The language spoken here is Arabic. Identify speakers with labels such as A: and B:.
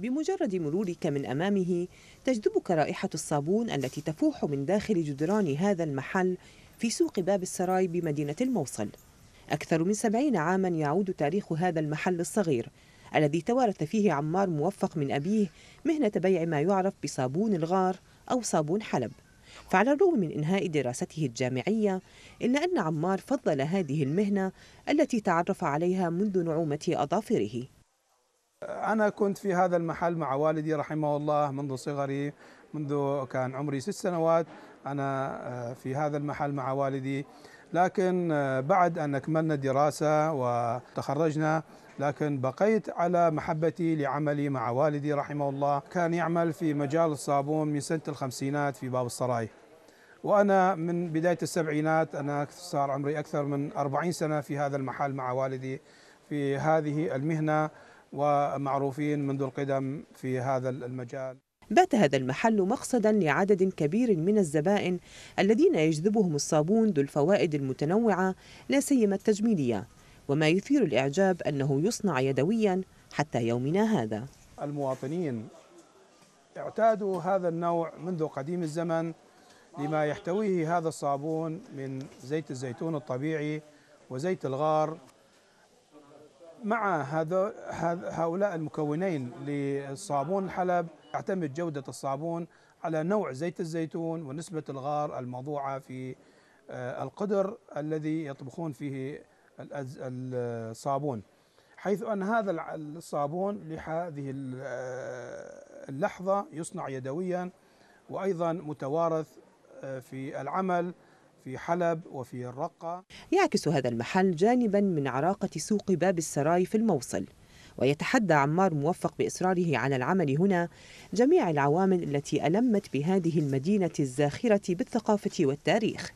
A: بمجرد مرورك من أمامه تجذبك رائحة الصابون التي تفوح من داخل جدران هذا المحل في سوق باب السراي بمدينة الموصل أكثر من سبعين عاما يعود تاريخ هذا المحل الصغير الذي توارث فيه عمار موفق من أبيه مهنة بيع ما يعرف بصابون الغار أو صابون حلب فعلى الرغم من إنهاء دراسته الجامعية إلا أن عمار فضل هذه المهنة التي تعرف عليها منذ نعومة أظافره
B: أنا كنت في هذا المحل مع والدي رحمه الله منذ صغري منذ كان عمري ست سنوات أنا آه، في هذا المحل مع والدي لكن آه، بعد أن أكملنا الدراسة وتخرجنا لكن بقيت على محبتي لعملي مع والدي رحمه الله كان يعمل في مجال الصابون من سنة الخمسينات في باب الصراي وأنا من بداية السبعينات أنا صار عمري أكثر من أربعين سنة في هذا المحل مع والدي في هذه المهنة ومعروفين منذ القدم في هذا المجال
A: بات هذا المحل مقصدا لعدد كبير من الزبائن الذين يجذبهم الصابون ذو الفوائد المتنوعه لا سيما التجميليه وما يثير الاعجاب انه يصنع يدويا حتى يومنا هذا
B: المواطنين اعتادوا هذا النوع منذ قديم الزمن لما يحتويه هذا الصابون من زيت الزيتون الطبيعي وزيت الغار مع هؤلاء المكونين للصابون الحلب تعتمد جودة الصابون على نوع زيت الزيتون ونسبة الغار الموضوعة في آه، القدر الذي يطبخون فيه الصابون حيث أن هذا الصابون لهذه آه، اللحظة يصنع يدويا وأيضا متوارث آه، في العمل في حلب وفي الرقة
A: يعكس هذا المحل جانبا من عراقة سوق باب السراي في الموصل ويتحدى عمار موفق بإصراره على العمل هنا جميع العوامل التي ألمت بهذه المدينة الزاخرة بالثقافة والتاريخ